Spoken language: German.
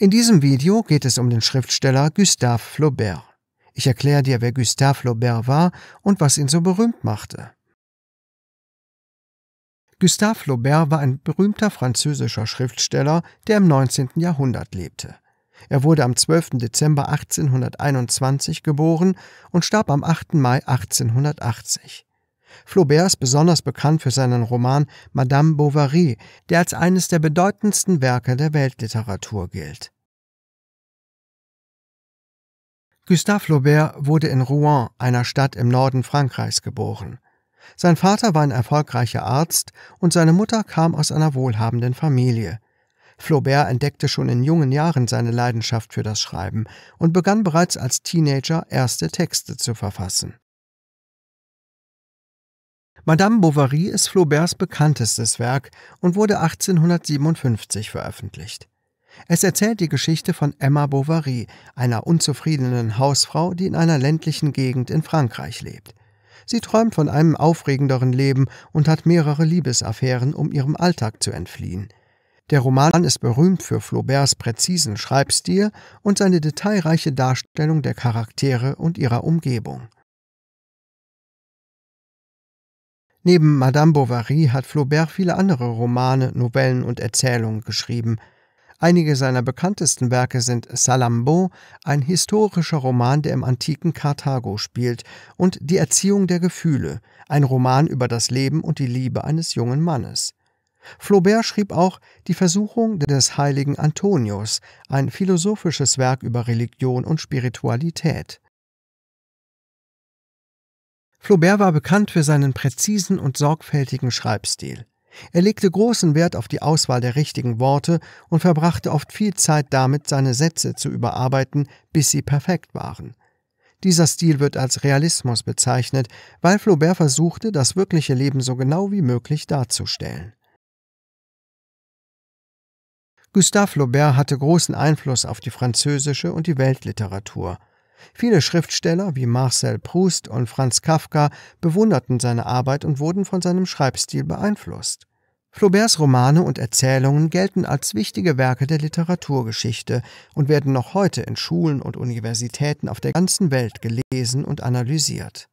In diesem Video geht es um den Schriftsteller Gustave Flaubert. Ich erkläre dir, wer Gustave Flaubert war und was ihn so berühmt machte. Gustave Flaubert war ein berühmter französischer Schriftsteller, der im 19. Jahrhundert lebte. Er wurde am 12. Dezember 1821 geboren und starb am 8. Mai 1880. Flaubert ist besonders bekannt für seinen Roman Madame Bovary, der als eines der bedeutendsten Werke der Weltliteratur gilt. Gustave Flaubert wurde in Rouen, einer Stadt im Norden Frankreichs, geboren. Sein Vater war ein erfolgreicher Arzt und seine Mutter kam aus einer wohlhabenden Familie. Flaubert entdeckte schon in jungen Jahren seine Leidenschaft für das Schreiben und begann bereits als Teenager erste Texte zu verfassen. Madame Bovary ist Flauberts bekanntestes Werk und wurde 1857 veröffentlicht. Es erzählt die Geschichte von Emma Bovary, einer unzufriedenen Hausfrau, die in einer ländlichen Gegend in Frankreich lebt. Sie träumt von einem aufregenderen Leben und hat mehrere Liebesaffären, um ihrem Alltag zu entfliehen. Der Roman ist berühmt für Flauberts präzisen Schreibstil und seine detailreiche Darstellung der Charaktere und ihrer Umgebung. Neben Madame Bovary hat Flaubert viele andere Romane, Novellen und Erzählungen geschrieben. Einige seiner bekanntesten Werke sind Salambo, ein historischer Roman, der im antiken Karthago spielt, und Die Erziehung der Gefühle, ein Roman über das Leben und die Liebe eines jungen Mannes. Flaubert schrieb auch Die Versuchung des heiligen Antonius, ein philosophisches Werk über Religion und Spiritualität. Flaubert war bekannt für seinen präzisen und sorgfältigen Schreibstil. Er legte großen Wert auf die Auswahl der richtigen Worte und verbrachte oft viel Zeit damit, seine Sätze zu überarbeiten, bis sie perfekt waren. Dieser Stil wird als Realismus bezeichnet, weil Flaubert versuchte, das wirkliche Leben so genau wie möglich darzustellen. Gustave Flaubert hatte großen Einfluss auf die französische und die Weltliteratur. Viele Schriftsteller wie Marcel Proust und Franz Kafka bewunderten seine Arbeit und wurden von seinem Schreibstil beeinflusst. Flauberts Romane und Erzählungen gelten als wichtige Werke der Literaturgeschichte und werden noch heute in Schulen und Universitäten auf der ganzen Welt gelesen und analysiert.